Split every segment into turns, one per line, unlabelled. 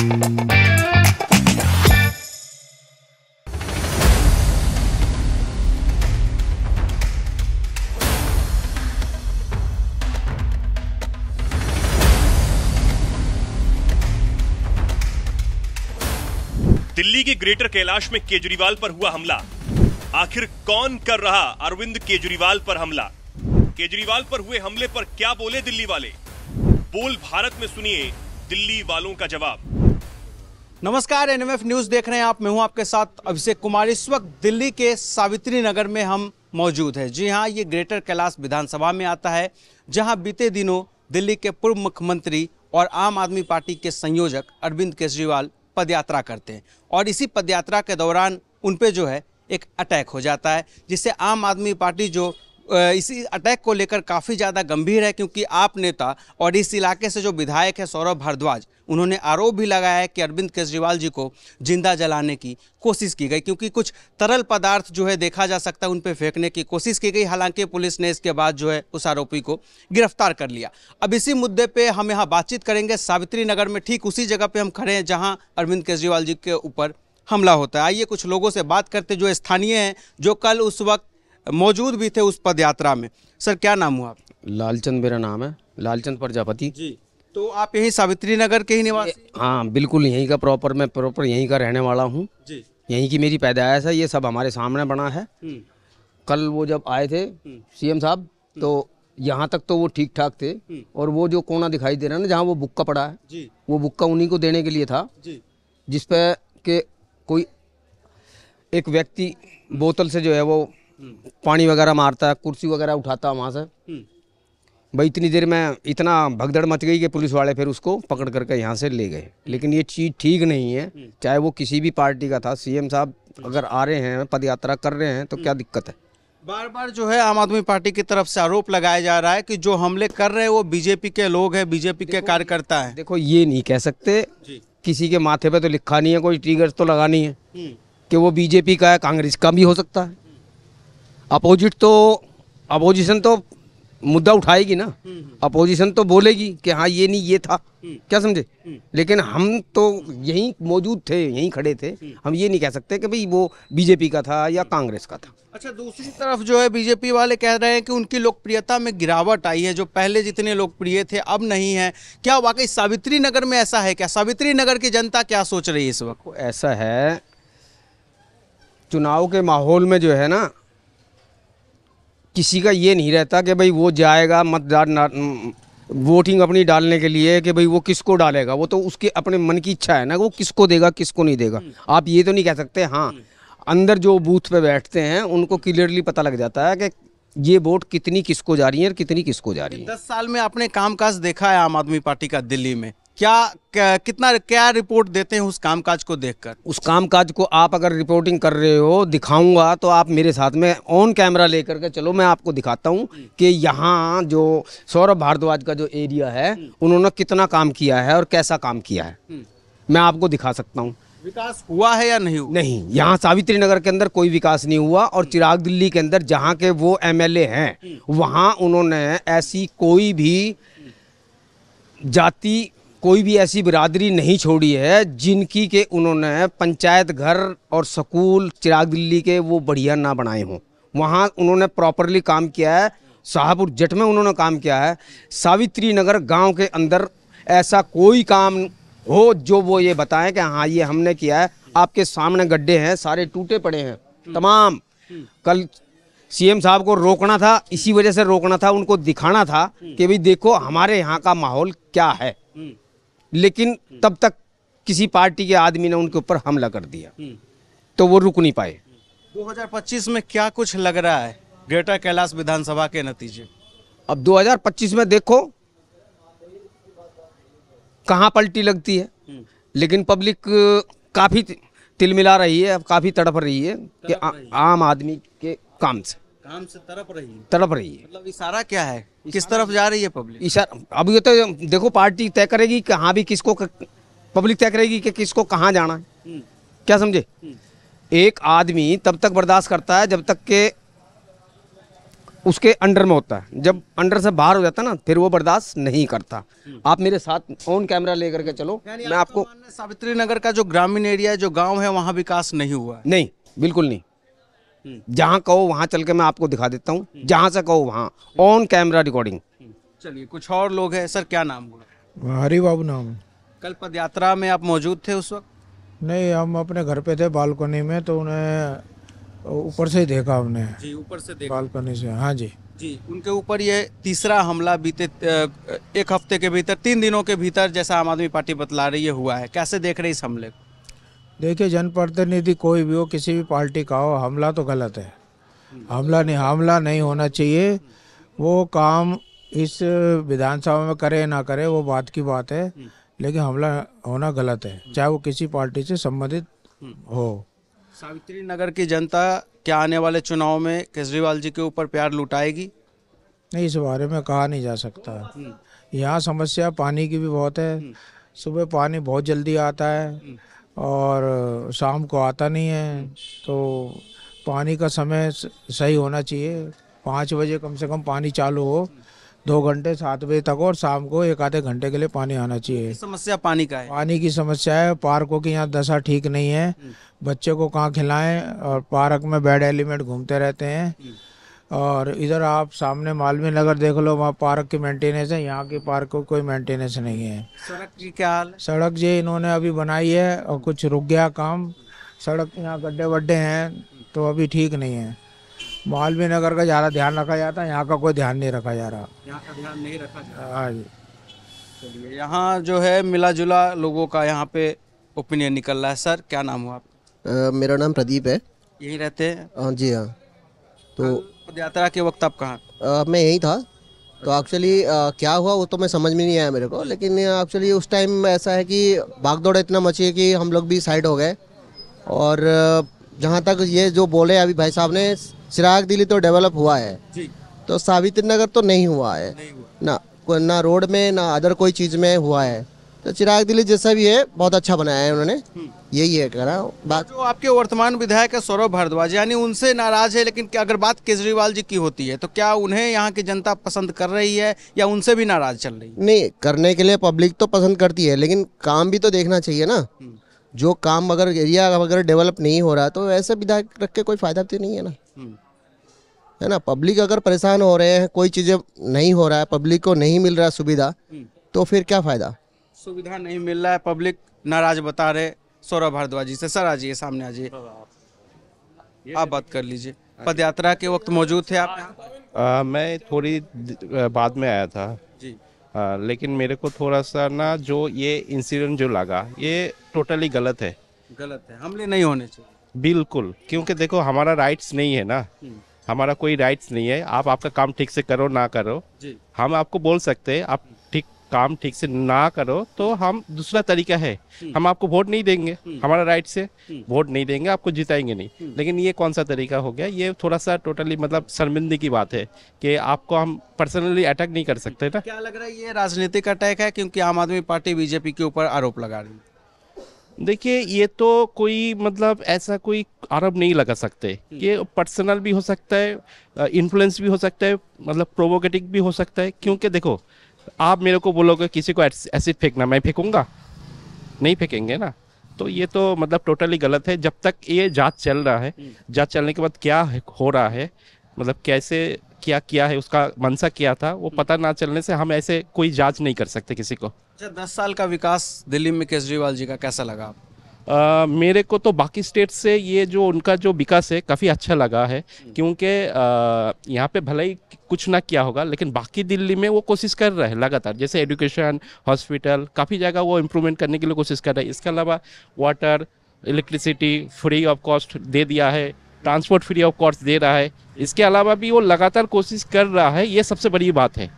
दिल्ली के ग्रेटर कैलाश में केजरीवाल पर हुआ हमला आखिर कौन कर रहा अरविंद केजरीवाल पर हमला केजरीवाल पर हुए हमले पर क्या बोले दिल्ली वाले बोल भारत में सुनिए दिल्ली वालों का जवाब
नमस्कार एनएमएफ न्यूज़ देख रहे हैं आप मैं हूं आपके साथ अभिषेक कुमार इस वक्त दिल्ली के सावित्री नगर में हम मौजूद हैं जी हां ये ग्रेटर कैलाश विधानसभा में आता है जहां बीते दिनों दिल्ली के पूर्व मुख्यमंत्री और आम आदमी पार्टी के संयोजक अरविंद केजरीवाल पदयात्रा करते हैं और इसी पदयात्रा के दौरान उन पर जो है एक अटैक हो जाता है जिससे आम आदमी पार्टी जो इसी अटैक को लेकर काफ़ी ज़्यादा गंभीर है क्योंकि आप नेता और इस इलाके से जो विधायक है सौरभ भारद्वाज उन्होंने आरोप भी लगाया है कि अरविंद केजरीवाल जी को जिंदा जलाने की कोशिश की गई क्योंकि कुछ तरल पदार्थ जो है देखा जा सकता है उन पर फेंकने की कोशिश की गई हालांकि पुलिस ने इसके बाद जो है उस आरोपी को गिरफ्तार कर लिया अब इसी मुद्दे पर हम यहाँ बातचीत करेंगे सावित्री नगर में ठीक उसी जगह पर हम खड़े हैं जहाँ अरविंद केजरीवाल जी के ऊपर हमला होता है आइए कुछ लोगों से बात करते जो स्थानीय हैं जो कल उस वक्त मौजूद भी थे उस पद यात्रा में
सर क्या नाम हुआ आप लालचंद मेरा नाम है लालचंद प्रजापति जी
तो आप यहीं सावित्री नगर के ही निवासी
हाँ बिल्कुल यहीं का प्रॉपर मैं प्रॉपर यहीं का रहने वाला हूँ यहीं की मेरी पैदाइश है ये सब हमारे सामने बना है हम्म। कल वो जब आए थे हम्म। सीएम साहब हम्म। तो यहाँ तक तो वो ठीक ठाक थे और वो जो कोना दिखाई दे रहा है ना जहाँ वो बुक्का पड़ा है जी। वो बुक्का उन्हीं को देने के लिए था जिसपे के कोई एक व्यक्ति बोतल से जो है वो पानी वगैरह मारता है कुर्सी वगैरह उठाता वहाँ से हम्म। भाई इतनी देर में इतना भगदड़ मच गई कि पुलिस वाले फिर उसको पकड़ करके यहाँ से ले गए लेकिन ये चीज़ ठीक नहीं है हम्म। चाहे वो किसी भी पार्टी का था सीएम साहब हम्म। अगर आ रहे हैं पदयात्रा कर रहे हैं तो क्या दिक्कत है
बार बार जो है आम आदमी पार्टी की तरफ
से आरोप लगाया जा रहा है कि जो हमले कर रहे हैं वो बीजेपी के लोग हैं बीजेपी के कार्यकर्ता है देखो ये नहीं कह सकते किसी के माथे पे तो लिखा नहीं है कोई ट्रिगर तो लगा नहीं है कि वो बीजेपी का है कांग्रेस का भी हो सकता है अपोजिट तो अपोजिशन तो मुद्दा उठाएगी ना हम्म, हम्म। अपोजिशन तो बोलेगी कि हाँ ये नहीं ये था हम्म। क्या समझे लेकिन हम तो यहीं मौजूद थे यहीं खड़े थे हम ये नहीं कह सकते कि भाई वो बीजेपी का था या कांग्रेस का था अच्छा
दूसरी तरफ जो है बीजेपी वाले कह रहे हैं कि उनकी लोकप्रियता में गिरावट आई है जो पहले जितने लोकप्रिय थे अब नहीं है क्या वाकई सावित्री
नगर में ऐसा है क्या सावित्री नगर की जनता क्या सोच रही है इस वक्त तो ऐसा है चुनाव के माहौल में जो है ना किसी का ये नहीं रहता कि भाई वो जाएगा मतदान वोटिंग अपनी डालने के लिए कि भाई वो किसको डालेगा वो तो उसके अपने मन की इच्छा है ना वो किसको देगा किसको नहीं देगा हम्म। आप ये तो नहीं कह सकते हाँ हम्म। अंदर जो बूथ पे बैठते हैं उनको क्लियरली पता लग जाता है कि ये वोट कितनी किसको जा रही है और कितनी किसको जा रही है दस साल में आपने कामकाज देखा है आम आदमी पार्टी का दिल्ली में
क्या, कितना क्या रिपोर्ट देते हैं उस कामकाज को देखकर
उस कामकाज को आप अगर रिपोर्टिंग कर रहे हो दिखाऊंगा तो आप मेरे साथ में ऑन कैमरा लेकर के चलो मैं आपको दिखाता हूं कि यहाँ जो सौरभ भारद्वाज का जो एरिया है उन्होंने कितना काम किया है और कैसा काम किया है हम्म। मैं आपको दिखा सकता हूँ विकास हुआ है या नहीं हुआ? नहीं यहाँ सावित्री नगर के अंदर कोई विकास नहीं हुआ और हम्म। चिराग दिल्ली के अंदर जहाँ के वो एमएलए हैं हम्म। वहाँ उन्होंने ऐसी कोई भी जाति कोई भी ऐसी बिरादरी नहीं छोड़ी है जिनकी के उन्होंने पंचायत घर और स्कूल चिराग दिल्ली के वो बढ़िया ना बनाए हों वहाँ उन्होंने प्रॉपरली काम किया है शाहपुर जट में उन्होंने काम किया है सावित्री नगर गांव के अंदर ऐसा कोई काम हो जो वो ये बताएं कि हाँ ये हमने किया है आपके सामने गड्ढे हैं सारे टूटे पड़े हैं हम्म। तमाम हम्म। कल सीएम साहब को रोकना था इसी वजह से रोकना था उनको दिखाना था हम्म। कि भाई देखो हमारे यहाँ का माहौल क्या है लेकिन तब तक किसी पार्टी के आदमी ने उनके ऊपर हमला कर दिया हम्म। तो वो रुक नहीं पाए
2025 में क्या कुछ लग रहा है ग्रेटर कैलाश विधानसभा के नतीजे
अब 2025 में देखो कहाँ पलटी लगती है हम्म। लेकिन पब्लिक काफ़ी तिलमिला रही है काफ़ी तड़प रही है कि आ, आम आदमी के काम से
काम से तड़प रही है
तड़प रही है मतलब इशारा क्या है किस तरफ जा रही है पब्लिक इशारा अब ये तो देखो पार्टी तय करेगी कहाँ भी किसको पब्लिक तय करेगी कि किसको कहाँ जाना है हम्म। क्या समझे हम्म। एक आदमी तब तक बर्दाश्त करता है जब तक के उसके अंडर में होता है जब अंडर से बाहर हो जाता है ना फिर वो बर्दाश्त नहीं करता हम्म। आप मेरे साथ ऑन कैमरा लेकर के चलो मैं आपको सावित्री नगर का जो ग्रामीण एरिया है जो गांव है वहाँ विकास नहीं हुआ है नहीं बिल्कुल नहीं जहाँ कहो वहाँ चल के मैं आपको दिखा देता हूँ जहाँ से कहो वहाँ
ऑन कैमरा रिकॉर्डिंग
चलिए कुछ और लोग हैं सर क्या नाम
हुआ हरी बाबू नाम
कल पद यात्रा में आप मौजूद थे उस वक्त
नहीं हम अपने घर पे थे बालकोनी में तो उन्हें ऊपर से ही देखा हमने जी
ऊपर से देखा बालकोनी से हाँ जी जी उनके ऊपर ये तीसरा हमला बीते एक हफ्ते के भीतर तीन दिनों के भीतर जैसा आम आदमी पार्टी बतला रही है हुआ है कैसे देख रहे इस हमले को
देखिए जनप्रतिनिधि कोई भी हो किसी भी पार्टी का हो हमला तो गलत है हमला नहीं हमला नहीं होना चाहिए वो काम इस विधानसभा में करे ना करे वो बात की बात है लेकिन हमला होना गलत है चाहे वो किसी पार्टी से संबंधित हो
सावित्री नगर की जनता क्या आने वाले चुनाव में केजरीवाल जी के ऊपर प्यार लुटाएगी
नहीं इस बारे में कहा नहीं जा सकता हम्म। यहाँ समस्या पानी की भी बहुत है हम्म। सुबह पानी बहुत जल्दी आता है हम्म। और शाम को आता नहीं है तो पानी का समय सही होना चाहिए पाँच बजे कम से कम पानी चालू हो दो घंटे सात बजे तक और शाम को एक आधे घंटे के लिए पानी आना चाहिए समस्या पानी का है पानी की समस्या है पार्कों की यहाँ दशा ठीक नहीं है हम्म। बच्चे को कहाँ खिलाएं और पार्क में बैड एलिमेंट घूमते रहते हैं हम्म। और इधर आप सामने मालवीय नगर देख लो वहाँ पार्क की मेंटेनेंस है यहाँ के पार्क को कोई मेंटेनेंस नहीं है सड़क जी क्या हाल सड़क जी इन्होंने अभी बनाई है और कुछ रुक गया काम सड़क यहाँ गड्ढे वड्ढे हैं तो अभी ठीक नहीं है मालवीय नगर का ज़्यादा ध्यान रखा जाता है यहाँ का कोई ध्यान नहीं रखा जा रहा
यहाँ का ध्यान नहीं रखा जा रहा हाँ जी चलिए
यहाँ
जो है मिला
जुला लोगों का यहाँ पे ओपिनियन निकल रहा है सर क्या नाम हुआ आप
मेरा नाम प्रदीप है
यहीं रहते हैं
हाँ, जी हाँ तो हाँ।
पदयात्रा के वक्त आप कहाँ
मैं यही था तो एक्चुअली क्या हुआ वो तो मैं समझ में नहीं आया मेरे को लेकिन एक्चुअली उस टाइम ऐसा है कि भागदौड़ इतना मची है कि हम लोग भी साइड हो गए और जहाँ तक ये जो बोले अभी भाई साहब ने चिराग दिल्ली तो डेवलप हुआ है जी। तो सावित्री नगर तो नहीं हुआ है नहीं हुआ। ना ना रोड में ना अदर कोई चीज़ में हुआ है तो चिराग दिल्ली जैसा भी है बहुत अच्छा बनाया है उन्होंने यही है कह रहा हूँ
बात जो आपके वर्तमान विधायक है सौरभ भारद्वाज यानी उनसे नाराज है लेकिन अगर बात केजरीवाल जी की होती है तो क्या उन्हें यहाँ की जनता पसंद कर रही है या उनसे भी नाराज चल रही
है नहीं करने के लिए पब्लिक तो पसंद करती है लेकिन काम भी तो देखना चाहिए ना हम्म। जो काम अगर एरिया अगर डेवलप नहीं हो रहा तो ऐसे विधायक रख के कोई फायदा तो नहीं है ना हम्म। है ना पब्लिक अगर परेशान हो रहे हैं कोई चीज़ें नहीं हो रहा है पब्लिक को नहीं मिल रहा सुविधा हम्म। तो फिर क्या फ़ायदा
सुविधा नहीं मिल रहा है पब्लिक नाराज बता रहे सौरभ भारद्वाज जी से सर आ सामने आ जाइए आप बात कर लीजिए पद यात्रा के वक्त मौजूद थे आप आ, मैं
थोड़ी बाद में आया था जी आ, लेकिन मेरे को थोड़ा सा ना जो ये इंसिडेंट जो लगा ये टोटली गलत है गलत है हमले नहीं होने चाहिए बिल्कुल क्योंकि देखो हमारा राइट्स नहीं है ना हम्म। हमारा कोई राइट्स नहीं है आप आपका काम ठीक से करो ना करो जी। हम आपको बोल सकते हैं आप काम ठीक से ना करो तो हम दूसरा तरीका है हम्म। हम आपको वोट नहीं देंगे हम्म। हमारा राइट से हम्म। वोट नहीं देंगे आपको जिताएंगे नहीं लेकिन ये कौन सा तरीका हो गया ये थोड़ा सा टोटली मतलब शर्मिंदगी की बात है कि आपको हम पर्सनली अटैक नहीं कर सकते ना क्या लग रहा है ये राजनीतिक अटैक है क्योंकि आम आदमी पार्टी बीजेपी के ऊपर आरोप लगा रही है देखिए ये तो कोई मतलब ऐसा कोई आरोप नहीं लगा सकते ये पर्सनल भी हो सकता है इन्फ्लुएंस भी हो सकता है मतलब प्रोवोकेटिव भी हो सकता है क्योंकि देखो आप मेरे को बोलोगे किसी को एसिड फेंकना मैं फेंकूंगा नहीं फेंकेंगे ना तो ये तो मतलब टोटली गलत है जब तक ये जांच चल रहा है हम्म। जांच चलने के बाद क्या हो रहा है मतलब कैसे क्या किया है उसका मनसा क्या था वो हम्म। पता ना चलने से हम ऐसे कोई जांच नहीं कर सकते किसी को अच्छा,
दस साल का विकास दिल्ली में केजरीवाल जी का कैसा लगा आप मेरे को तो बाकी स्टेट
से ये जो उनका जो विकास है काफ़ी अच्छा लगा है हम्म। क्योंकि यहाँ पे भले ही कुछ ना किया होगा लेकिन बाकी दिल्ली में वो कोशिश कर रहे हैं लगातार जैसे एजुकेशन हॉस्पिटल काफ़ी जगह वो इम्प्रूवमेंट करने के लिए कोशिश कर रहे हैं इसके अलावा water electricity free of cost दे दिया है ट्रांसपोर्ट फ्री ऑफ कॉस्ट दे रहा है इसके अलावा भी वो लगातार कोशिश कर रहा है ये सबसे बड़ी बात है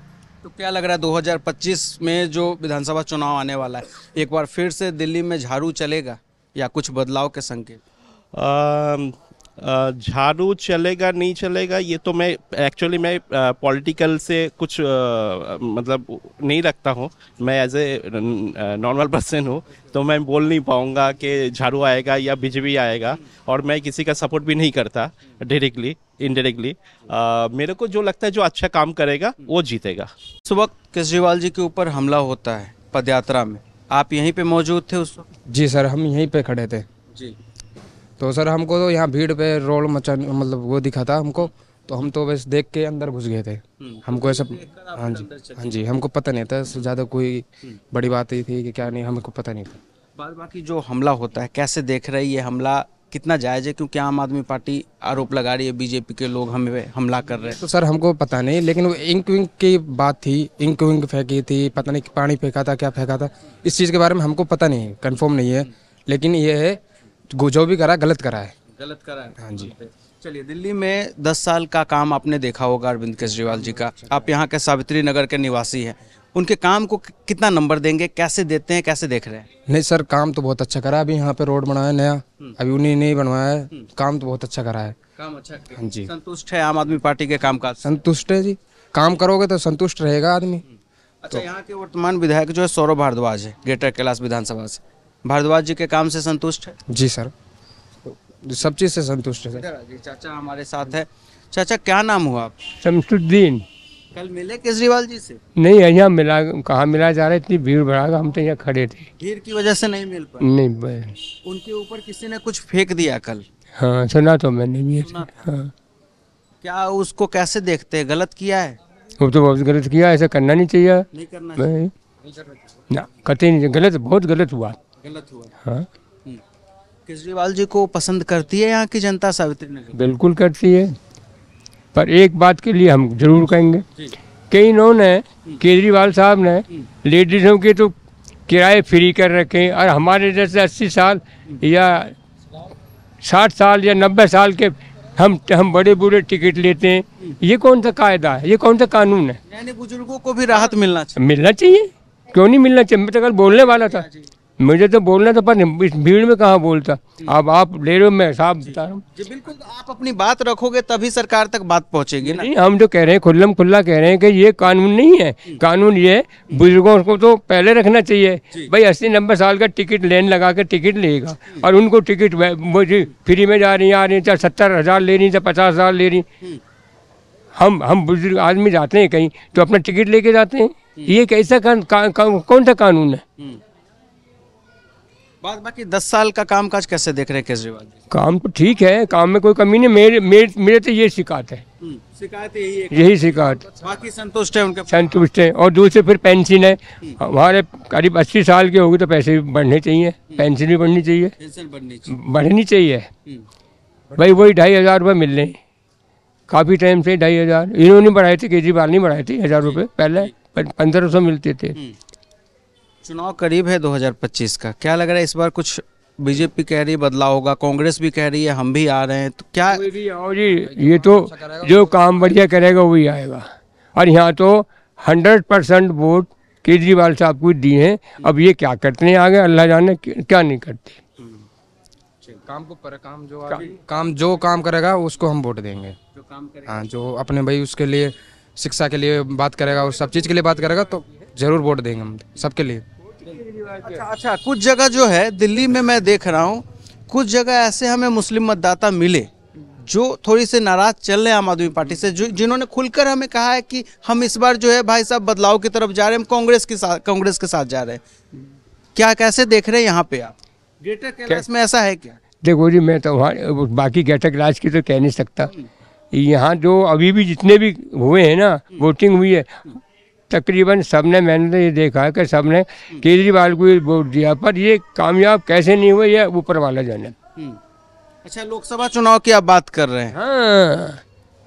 तो क्या लग रहा है 2025 में जो विधानसभा चुनाव आने वाला है एक बार फिर से दिल्ली में झाड़ू चलेगा या कुछ बदलाव के संकेत
झाड़ू चलेगा नहीं चलेगा ये तो मैं एक्चुअली मैं पॉलिटिकल से कुछ आ, मतलब नहीं रखता हूँ मैं एज ए नॉर्मल पर्सन हूँ तो मैं बोल नहीं पाऊँगा कि झाड़ू आएगा या बीजेपी आएगा और मैं किसी का सपोर्ट भी नहीं करता डायरेक्टली इनडायरेक्टली मेरे को जो लगता है जो अच्छा काम
करेगा वो जीतेगा सुबह वक्त केजरीवाल जी के ऊपर हमला होता है पदयात्रा में आप
यहीं पे मौजूद थे उस जी सर हम यहीं पे खड़े थे जी तो सर हमको तो यहाँ भीड़ पे रोल मचा मतलब वो दिखा था हमको तो हम तो बस देख के अंदर घुस गए थे हम्म, तो हमको ऐसा हाँ जी हाँ जी हमको पता नहीं था ज़्यादा कोई हम्म। बड़ी बात ही थी कि क्या नहीं हमको पता नहीं था
बाद बाकी जो हमला
होता है कैसे देख
रहे ये हमला कितना जायज है क्योंकि आम आदमी पार्टी आरोप लगा रही है बीजेपी के लोग हमें हमला कर रहे हैं तो
सर हमको पता नहीं लेकिन वो इंक विंक की बात थी इंक विंक फेंकी थी पता नहीं पानी फेंका था क्या फेंका था इस चीज़ के बारे में हमको पता नहीं कन्फर्म नहीं है लेकिन ये है जो भी करा गलत करा है
गलत करा है हाँ जी चलिए दिल्ली में दस साल का काम आपने देखा होगा अरविंद केजरीवाल जी का आप यहाँ के सावित्री नगर के निवासी हैं उनके काम को कितना नंबर देंगे कैसे देते हैं कैसे देख रहे हैं
नहीं सर काम तो बहुत अच्छा करा अभी यहाँ पे रोड बनाया नया हम्म। अभी उन्हीं नहीं बनवाया है हम्म। काम तो बहुत अच्छा करा है
काम अच्छा हाँ जी संतुष्ट है आम आदमी पार्टी के काम का
संतुष्ट है जी काम करोगे तो संतुष्ट रहेगा आदमी हम्म।
तो अच्छा तो, यहाँ के
वर्तमान विधायक जो है सौरभ भारद्वाज है
ग्रेटर कैलाश विधानसभा से भारद्वाज जी के काम से संतुष्ट है जी सर तो सब चीज़ से संतुष्ट है चाचा हमारे
साथ है चाचा क्या नाम हुआ शमसुद्दीन
कल मिले केजरीवाल जी से
नहीं यहाँ मिला कहाँ मिला जा रहा है इतनी भीड़ भड़ा हम तो यहाँ खड़े थे
भीड़ की वजह से नहीं मिल पाए नहीं उनके ऊपर किसी ने कुछ फेंक दिया कल
हाँ सुना तो मैंने भी हाँ
क्या उसको कैसे देखते है गलत किया है
वो तो बहुत गलत किया ऐसा करना नहीं चाहिए नहीं करना नहीं गलत बहुत गलत हुआ गलत हुआ हाँ। हम्म।
केजरीवाल जी को पसंद करती है यहाँ की
जनता सावित्री नगर बिल्कुल करती है पर एक बात के लिए हम जरूर कहेंगे कि इन्होंने हम्म। केजरीवाल साहब ने हम्म। लेडीज़ों के तो किराए फ्री कर रखे हैं और हमारे जैसे अस्सी साल हम्म। या साठ साल या नब्बे साल के हम हम बड़े बूढ़े टिकट लेते हैं ये कौन सा कायदा है ये कौन सा कानून है बुजुर्गों को भी राहत मिलना चाहिए मिलना चाहिए क्यों नहीं मिलना चाहिए मैं तो कल बोलने वाला था हाँ मुझे तो बोलना था पर इस भीड़ में कहाँ बोलता अब आप ले रहे हो मैं साफ बता रहा हूँ बिल्कुल तो आप अपनी बात रखोगे तभी सरकार तक बात पहुँचेगी नहीं हम जो तो कह रहे हैं खुल्लम खुल्ला कह रहे हैं कि ये कानून नहीं है कानून ये बुजुर्गों को तो पहले रखना चाहिए भाई अस्सी नब्बे साल का टिकट लेन लगा कर टिकट लेगा और उनको टिकट फ्री में जा रही आ रही चाहे सत्तर हज़ार ले रही चाहे पचास हज़ार ले रही हम्म। हम हम बुजुर्ग आदमी जाते हैं कहीं तो अपना टिकट लेके जाते हैं हम्म। ये कैसा कौन सा कानून है हम्म।
बाद बाकी दस साल का कामकाज कैसे देख रहे हैं केजरीवाल
काम तो ठीक है काम में कोई कमी नहीं मेरे मेरे मेरे तो ये शिकायत है
हम्म, शिकायत यही है यही
शिकायत बाकी संतुष्ट है उनके संतुष्ट है और दूसरे फिर पेंशन है हम्म। हमारे करीब अस्सी साल के होगी तो पैसे भी बढ़ने चाहिए पेंशन हम्म। भी बढ़नी चाहिए बढ़नी चाहिए भाई वही ढाई हज़ार रुपये मिल रहे काफ़ी टाइम से ढाई हज़ार इन्होंने बढ़ाए थे केजरीवाल नहीं बढ़ाए थे हज़ार रुपये पहले पंद्रह सौ मिलते थे
चुनाव करीब है 2025 का क्या लग रहा है इस बार कुछ बीजेपी कह रही बदलाव होगा कांग्रेस भी कह रही है हम भी आ रहे
हैं तो क्या आओ जी ये तो जो काम बढ़िया करेगा वही आएगा और यहाँ तो हंड्रेड परसेंट वोट केजरीवाल साहब को दिए हैं अब ये क्या करते हैं आगे अल्लाह जाने क्या नहीं करते
काम को पर काम जो का, काम जो काम करेगा उसको हम वोट देंगे जो काम करेगा हाँ जो अपने भाई उसके लिए शिक्षा के लिए बात करेगा उस सब चीज़ के लिए बात करेगा तो जरूर वोट देंगे हम सबके लिए
अच्छा अच्छा कुछ जगह जो है दिल्ली में मैं देख रहा हूँ कुछ जगह ऐसे हमें मुस्लिम मतदाता मिले जो थोड़ी से नाराज चल रहे हैं आम आदमी पार्टी से जो जिन्होंने खुलकर हमें कहा है कि हम इस बार जो है भाई साहब बदलाव की तरफ जा रहे हैं हम कांग्रेस के साथ कांग्रेस के साथ जा रहे हैं क्या
कैसे देख रहे हैं यहाँ पे आप ग्रेटर कैलाश में ऐसा है क्या देखो जी मैं तो वहाँ बाकी ग्रेटर कैलाश की तो कह नहीं सकता यहाँ जो अभी भी जितने भी हुए हैं ना हम्म। वोटिंग हुई है तकरीबन सबने मैंने तो ये देखा है कि सबने हम्म। केजरीवाल को वोट दिया पर ये कामयाब कैसे नहीं हुए ये ऊपर वाला जाने हम्म। अच्छा लोकसभा चुनाव की आप बात कर रहे हैं हाँ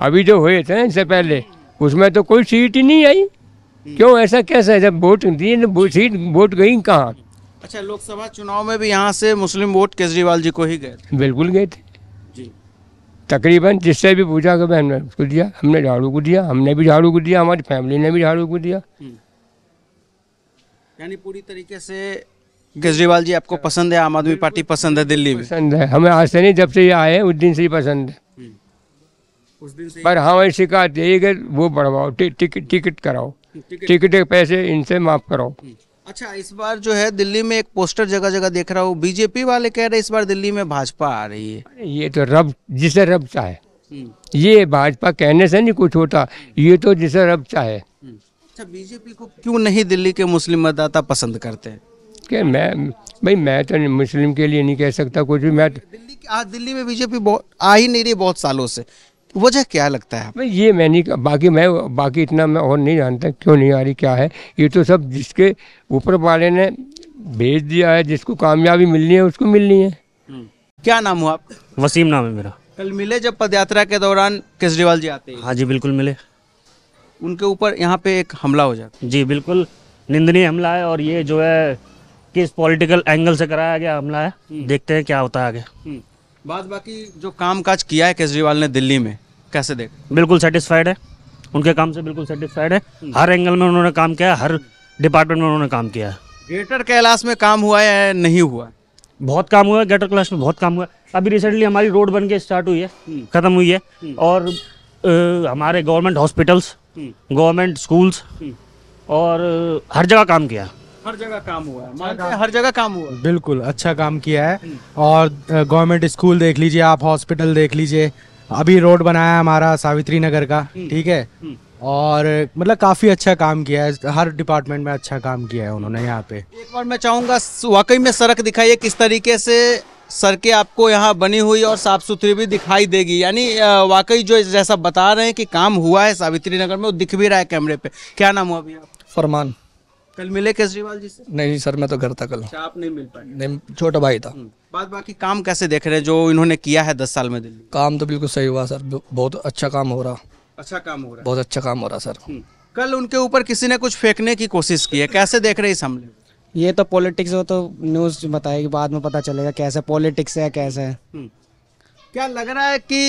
अभी जो हुए थे इससे पहले उसमें तो कोई सीट ही नहीं आई हम्म। क्यों ऐसा कैसा है जब वोट दिए सीट वोट गई कहाँ
अच्छा लोकसभा चुनाव में भी यहाँ से मुस्लिम वोट केजरीवाल जी को ही गए
बिल्कुल गए थे तकरीबन जिससे भी पूछा कि बहन उसको दिया हमने झाड़ू को दिया हमने भी झाड़ू को दिया हमारी फैमिली ने भी झाड़ू को दिया
हम्म। यानी पूरी तरीके से केजरीवाल जी आपको अच्छा। पसंद है आम आदमी पार्टी पसंद है दिल्ली में
पसंद है हमें आज से नहीं जब से ये आए उस दिन से ही पसंद है हम्म।
उस दिन से पर हमारी
शिकायत यही है वो बढ़वाओ टिकट टिकट कराओ टिकट के पैसे इनसे माफ़ कराओ हम्म।
अच्छा इस बार जो है दिल्ली में एक
पोस्टर जगह जगह देख रहा हूँ बीजेपी वाले कह रहे इस बार दिल्ली में भाजपा आ रही है ये तो रब जिसे रब चाहे हम्म। ये भाजपा कहने से नहीं कुछ होता ये तो जिसे रब चाहे हम्म। अच्छा बीजेपी को क्यों नहीं दिल्ली के मुस्लिम मतदाता पसंद करते हैं के मैं भाई मैं तो मुस्लिम के लिए नहीं कह सकता कुछ भी मैं तो- दिल्ली आ, दिल्ली में बीजेपी आ ही नहीं रही बहुत सालों से वजह क्या लगता है मैं ये मैं नहीं बाकी मैं बाकी इतना मैं और नहीं जानता क्यों नहीं आ रही क्या है ये तो सब जिसके ऊपर वाले ने भेज दिया है जिसको कामयाबी मिलनी है उसको मिलनी है हम्म। क्या नाम हुआ आप वसीम नाम है मेरा
कल मिले जब यात्रा के दौरान केजरीवाल जी आते
हैं हाँ जी बिल्कुल मिले उनके ऊपर यहाँ पे एक हमला हो जाता जी बिल्कुल निंदनीय हमला है और ये जो है किस पॉलिटिकल एंगल से कराया गया हमला है हम्म। देखते हैं क्या होता है आगे
हम्म। बात बाकी जो कामकाज किया है केजरीवाल ने दिल्ली में कैसे देख
बिल्कुल सेटिस्फाइड है उनके काम से बिल्कुल सेटिस्फाइड है हर एंगल में उन्होंने काम किया हर डिपार्टमेंट में उन्होंने काम किया है
ग्रेटर कैलाश में काम
हुआ है नहीं हुआ बहुत काम हुआ है ग्रेटर कैलाश में बहुत काम हुआ है अभी रिसेंटली हमारी रोड बन के स्टार्ट हुई है ख़त्म हुई है और आ, हमारे गवर्नमेंट हॉस्पिटल्स गवर्नमेंट
स्कूल्स और हर जगह काम किया हर जगह काम हुआ है हर जगह काम हुआ बिल्कुल अच्छा काम किया है और गवर्नमेंट स्कूल देख लीजिए आप हॉस्पिटल देख लीजिए अभी रोड बनाया हमारा सावित्री नगर का हम्म। ठीक है हम्म। और मतलब काफ़ी अच्छा काम किया है हर डिपार्टमेंट में अच्छा काम किया है उन्होंने यहाँ पे एक बार मैं चाहूंगा वाकई में सड़क दिखाइए किस तरीके से सड़कें आपको यहाँ बनी हुई और साफ़ सुथरी भी दिखाई देगी यानी वाकई जो जैसा बता रहे हैं कि काम हुआ है सावित्री नगर में वो दिख भी रहा है कैमरे पे क्या नाम हुआ अभी फरमान कल मिले केजरीवाल जी से नहीं सर मैं तो घर था कल अच्छा, आप नहीं मिल पाए नहीं छोटा भाई था हम्म, बात बाकी काम कैसे देख रहे हैं जो इन्होंने किया है दस साल में दिल्ली काम तो बिल्कुल सही हुआ सर बहुत अच्छा काम हो रहा अच्छा काम हो रहा बहुत अच्छा काम हो रहा सर हम्म, कल उनके ऊपर किसी ने कुछ फेंकने की कोशिश की है कैसे देख रहे इस हमले
ये तो पॉलिटिक्स हो तो न्यूज़ बताएगी बाद में पता चलेगा कैसे पॉलिटिक्स है कैसे है हम्म,
क्या लग रहा है कि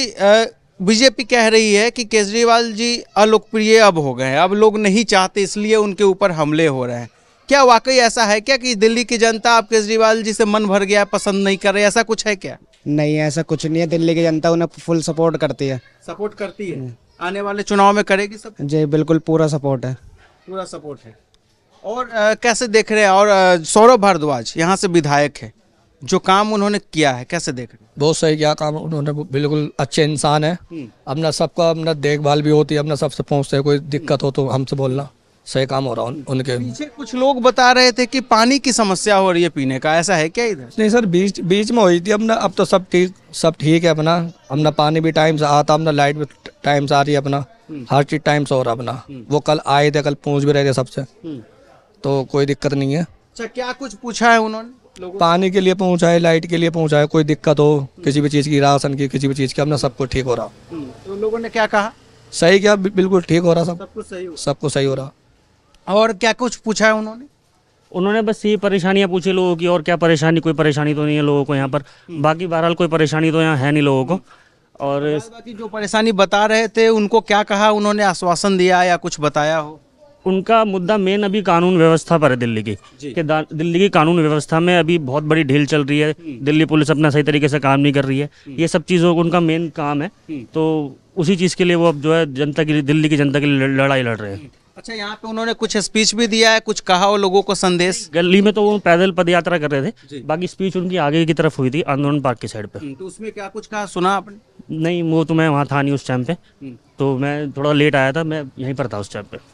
बीजेपी कह रही है कि केजरीवाल जी अलोकप्रिय अब हो गए अब लोग नहीं चाहते इसलिए उनके ऊपर हमले हो रहे हैं क्या वाकई ऐसा है क्या कि दिल्ली की जनता अब केजरीवाल जी से मन भर गया पसंद नहीं कर रहे ऐसा कुछ है क्या
नहीं ऐसा कुछ नहीं है दिल्ली की जनता उन्हें फुल सपोर्ट करती है
सपोर्ट करती है हम्म। आने वाले चुनाव में करेगी सब
जी बिल्कुल पूरा
सपोर्ट है पूरा सपोर्ट है और आ, कैसे देख रहे हैं और सौरभ भारद्वाज यहाँ से विधायक है जो काम उन्होंने किया है कैसे देख रहे बहुत सही किया काम उन्होंने
बिल्कुल अच्छे इंसान है हम्म। अपना सबका अपना देखभाल भी होती है अपना सबसे पहुँचते कोई हम्म। दिक्कत हो तो हमसे बोलना सही काम हो रहा उन, उनके पीछे
कुछ लोग बता रहे थे कि पानी की समस्या हो रही है पीने का ऐसा है क्या इधर नहीं सर बीच बीच में हुई थी अपना अब तो सब ठीक सब ठीक है अपना
अपना पानी भी टाइम से आता अपना लाइट भी टाइम से आ रही है अपना हम्म। हर चीज टाइम से हो रहा अपना वो कल आए थे कल पूछ भी रहे थे सबसे तो कोई दिक्कत नहीं है अच्छा
क्या कुछ पूछा है उन्होंने पानी
के लिए पहुंचाए लाइट के लिए पहुंचाए कोई दिक्कत हो किसी भी चीज़ की राशन की किसी भी चीज़ की अपना सब कुछ ठीक हो रहा
हम्म, तो लोगों ने क्या कहा
सही क्या बिल्कुल ठीक हो रहा सब सब कुछ सही हो सब कुछ सही हो रहा और क्या कुछ पूछा है उन्होंने उन्होंने बस ये परेशानियां पूछी लोगों की और क्या परेशानी कोई परेशानी तो नहीं है लोगों को यहाँ पर हम्म। बाकी बहरहाल कोई परेशानी तो यहाँ है नहीं लोगों को और बाकी जो परेशानी बता रहे थे उनको क्या कहा उन्होंने आश्वासन दिया या कुछ बताया हो उनका मुद्दा मेन अभी कानून व्यवस्था पर है दिल्ली की कि दिल्ली की कानून व्यवस्था में अभी बहुत बड़ी ढील चल रही है हम्म। दिल्ली पुलिस अपना सही तरीके से काम नहीं कर रही है हम्म। ये सब चीज़ों उनका मेन काम है हम्म। तो उसी चीज़ के लिए वो अब जो है जनता की दिल्ली की जनता के लिए लड़ाई लड़ रहे हैं
अच्छा यहाँ पे उन्होंने कुछ स्पीच भी दिया है कुछ कहा हो लोगों को संदेश गली में तो वो पैदल पद यात्रा
कर रहे थे बाकी स्पीच उनकी आगे की तरफ हुई थी आंदोलन पार्क की साइड
पे तो उसमें क्या कुछ कहा सुना आपने
नहीं वो तो मैं वहाँ था नहीं उस टाइम पे तो मैं थोड़ा लेट आया था मैं यहीं पर था उस टाइम पे